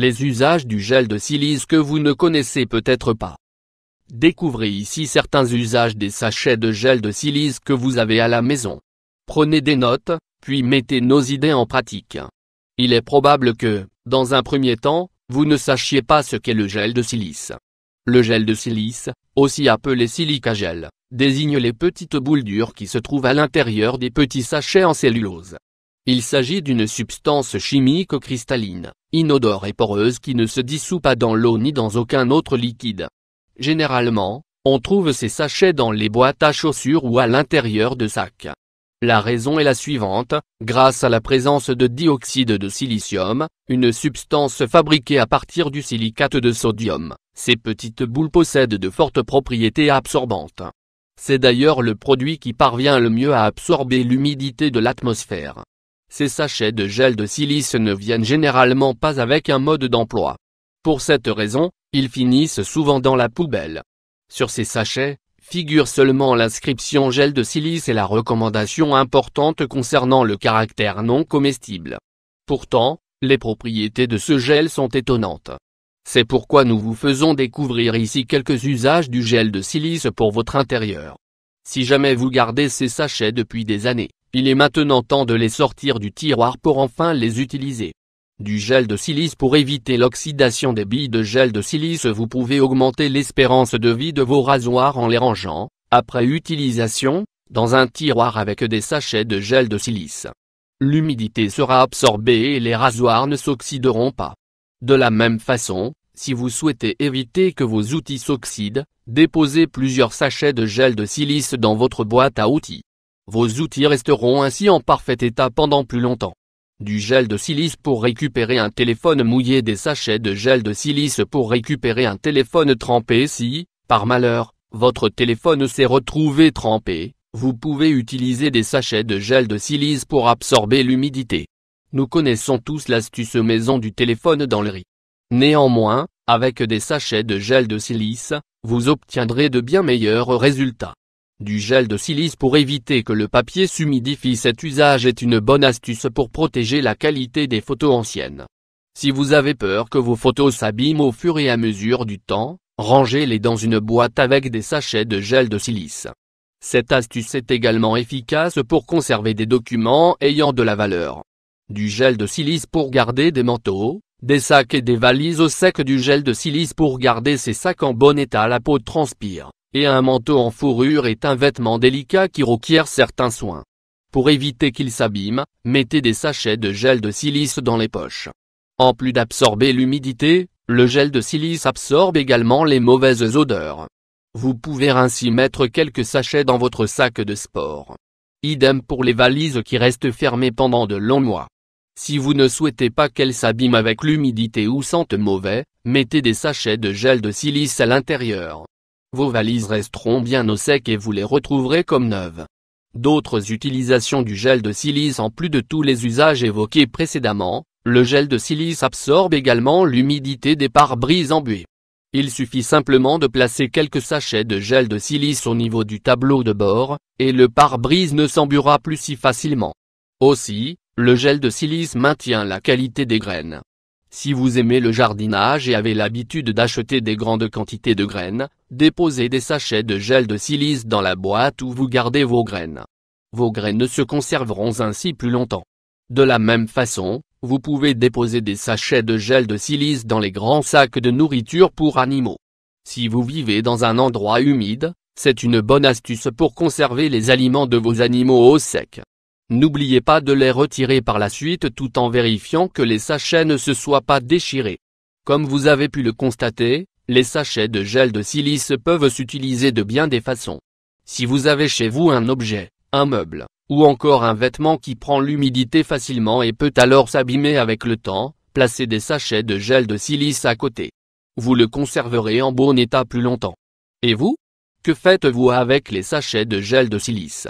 Les usages du gel de silice que vous ne connaissez peut-être pas. Découvrez ici certains usages des sachets de gel de silice que vous avez à la maison. Prenez des notes, puis mettez nos idées en pratique. Il est probable que, dans un premier temps, vous ne sachiez pas ce qu'est le gel de silice. Le gel de silice, aussi appelé silica gel, désigne les petites boules dures qui se trouvent à l'intérieur des petits sachets en cellulose. Il s'agit d'une substance chimique cristalline, inodore et poreuse qui ne se dissout pas dans l'eau ni dans aucun autre liquide. Généralement, on trouve ces sachets dans les boîtes à chaussures ou à l'intérieur de sacs. La raison est la suivante, grâce à la présence de dioxyde de silicium, une substance fabriquée à partir du silicate de sodium, ces petites boules possèdent de fortes propriétés absorbantes. C'est d'ailleurs le produit qui parvient le mieux à absorber l'humidité de l'atmosphère. Ces sachets de gel de silice ne viennent généralement pas avec un mode d'emploi. Pour cette raison, ils finissent souvent dans la poubelle. Sur ces sachets, figure seulement l'inscription gel de silice et la recommandation importante concernant le caractère non comestible. Pourtant, les propriétés de ce gel sont étonnantes. C'est pourquoi nous vous faisons découvrir ici quelques usages du gel de silice pour votre intérieur. Si jamais vous gardez ces sachets depuis des années, il est maintenant temps de les sortir du tiroir pour enfin les utiliser. Du gel de silice pour éviter l'oxydation des billes de gel de silice vous pouvez augmenter l'espérance de vie de vos rasoirs en les rangeant, après utilisation, dans un tiroir avec des sachets de gel de silice. L'humidité sera absorbée et les rasoirs ne s'oxyderont pas. De la même façon, si vous souhaitez éviter que vos outils s'oxydent, déposez plusieurs sachets de gel de silice dans votre boîte à outils. Vos outils resteront ainsi en parfait état pendant plus longtemps. Du gel de silice pour récupérer un téléphone mouillé des sachets de gel de silice pour récupérer un téléphone trempé si, par malheur, votre téléphone s'est retrouvé trempé, vous pouvez utiliser des sachets de gel de silice pour absorber l'humidité. Nous connaissons tous l'astuce maison du téléphone dans le riz. Néanmoins, avec des sachets de gel de silice, vous obtiendrez de bien meilleurs résultats. Du gel de silice pour éviter que le papier s'humidifie Cet usage est une bonne astuce pour protéger la qualité des photos anciennes. Si vous avez peur que vos photos s'abîment au fur et à mesure du temps, rangez-les dans une boîte avec des sachets de gel de silice. Cette astuce est également efficace pour conserver des documents ayant de la valeur. Du gel de silice pour garder des manteaux, des sacs et des valises au sec du gel de silice pour garder ces sacs en bon état la peau transpire un manteau en fourrure est un vêtement délicat qui requiert certains soins. Pour éviter qu'il s'abîme, mettez des sachets de gel de silice dans les poches. En plus d'absorber l'humidité, le gel de silice absorbe également les mauvaises odeurs. Vous pouvez ainsi mettre quelques sachets dans votre sac de sport. Idem pour les valises qui restent fermées pendant de longs mois. Si vous ne souhaitez pas qu'elles s'abîment avec l'humidité ou sentent mauvais, mettez des sachets de gel de silice à l'intérieur. Vos valises resteront bien au sec et vous les retrouverez comme neuves. D'autres utilisations du gel de silice En plus de tous les usages évoqués précédemment, le gel de silice absorbe également l'humidité des pare-brises en Il suffit simplement de placer quelques sachets de gel de silice au niveau du tableau de bord, et le pare-brise ne s'embuera plus si facilement. Aussi, le gel de silice maintient la qualité des graines. Si vous aimez le jardinage et avez l'habitude d'acheter des grandes quantités de graines, déposez des sachets de gel de silice dans la boîte où vous gardez vos graines. Vos graines se conserveront ainsi plus longtemps. De la même façon, vous pouvez déposer des sachets de gel de silice dans les grands sacs de nourriture pour animaux. Si vous vivez dans un endroit humide, c'est une bonne astuce pour conserver les aliments de vos animaux au sec. N'oubliez pas de les retirer par la suite tout en vérifiant que les sachets ne se soient pas déchirés. Comme vous avez pu le constater, les sachets de gel de silice peuvent s'utiliser de bien des façons. Si vous avez chez vous un objet, un meuble, ou encore un vêtement qui prend l'humidité facilement et peut alors s'abîmer avec le temps, placez des sachets de gel de silice à côté. Vous le conserverez en bon état plus longtemps. Et vous Que faites-vous avec les sachets de gel de silice